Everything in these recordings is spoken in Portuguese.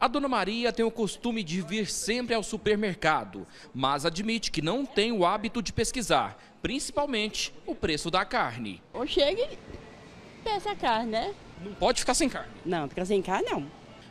A dona Maria tem o costume de vir sempre ao supermercado, mas admite que não tem o hábito de pesquisar, principalmente o preço da carne. Ou chega e peça a carne, né? Não pode ficar sem carne? Não, ficar sem carne não.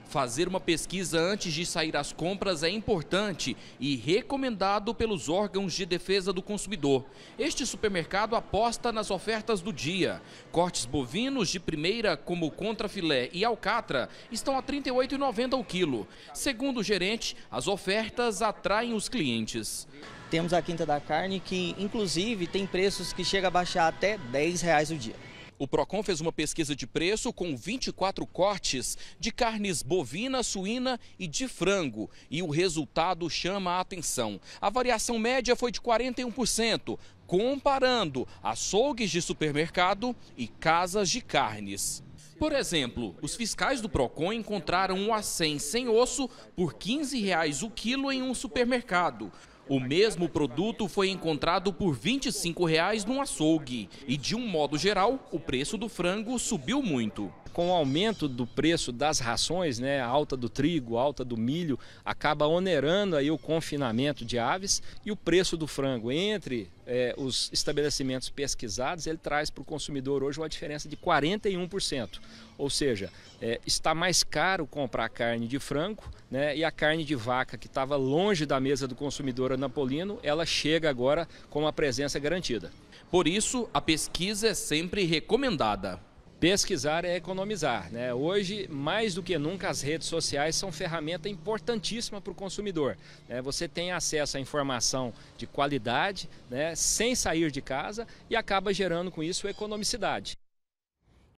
Fazer uma pesquisa antes de sair às compras é importante e recomendado pelos órgãos de defesa do consumidor. Este supermercado aposta nas ofertas do dia. Cortes bovinos de primeira, como contrafilé e alcatra, estão a R$ 38,90 o quilo. Segundo o gerente, as ofertas atraem os clientes. Temos a Quinta da Carne, que inclusive tem preços que chega a baixar até R$ 10 o dia. O Procon fez uma pesquisa de preço com 24 cortes de carnes bovina, suína e de frango. E o resultado chama a atenção. A variação média foi de 41%, comparando açougues de supermercado e casas de carnes. Por exemplo, os fiscais do Procon encontraram um acém sem osso por R$ 15 o quilo em um supermercado. O mesmo produto foi encontrado por R$ 25,00 reais num açougue e, de um modo geral, o preço do frango subiu muito. Com o aumento do preço das rações, né, alta do trigo, alta do milho, acaba onerando aí o confinamento de aves e o preço do frango entre é, os estabelecimentos pesquisados, ele traz para o consumidor hoje uma diferença de 41%. Ou seja, é, está mais caro comprar carne de frango né, e a carne de vaca que estava longe da mesa do consumidor napolino, ela chega agora com uma presença garantida. Por isso, a pesquisa é sempre recomendada. Pesquisar é economizar. Né? Hoje, mais do que nunca, as redes sociais são ferramenta importantíssima para o consumidor. Né? Você tem acesso à informação de qualidade, né? sem sair de casa, e acaba gerando com isso economicidade.